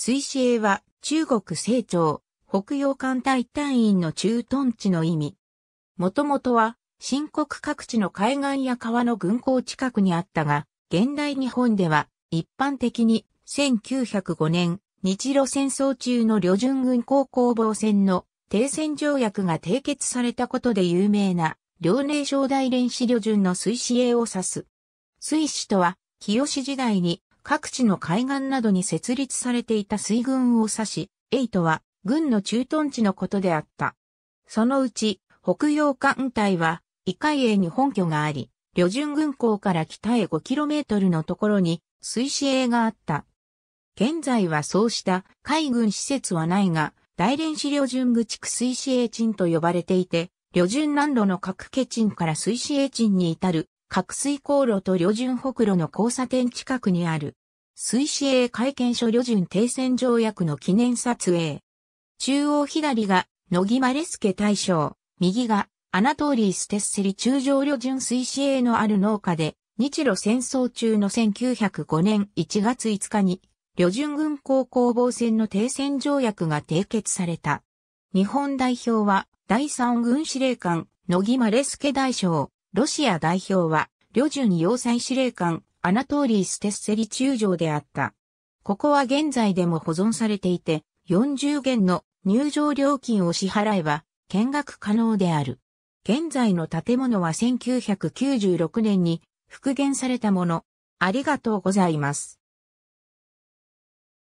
水死鋭は中国清朝、北洋艦隊隊員の駐屯地の意味。もともとは、新国各地の海岸や川の軍港近くにあったが、現代日本では一般的に1905年日露戦争中の旅順軍港攻防戦の停戦条約が締結されたことで有名な遼寧省大連市旅順の水死鋭を指す。水死とは、清時代に各地の海岸などに設立されていた水軍を指し、エイトは軍の駐屯地のことであった。そのうち、北洋艦隊は、異海英に本拠があり、旅順軍港から北へ 5km のところに、水師営があった。現在はそうした海軍施設はないが、大連市旅順愚地区水師営鎮と呼ばれていて、旅順南路の各家鎮から水師営鎮に至る、各水航路と旅順北路の交差点近くにある。水死鋭会見所旅順停戦条約の記念撮影。中央左が、野木マレスケ大将、右が、アナトーリー・ステッセリ中将旅順水死鋭のある農家で、日露戦争中の1905年1月5日に、旅順軍港攻防戦の停戦条約が締結された。日本代表は、第三軍司令官、野木マレスケ大将、ロシア代表は、旅順要塞司令官、アナトーリーステッセリ中将であった。ここは現在でも保存されていて、40元の入場料金を支払えば見学可能である。現在の建物は1996年に復元されたもの。ありがとうございます。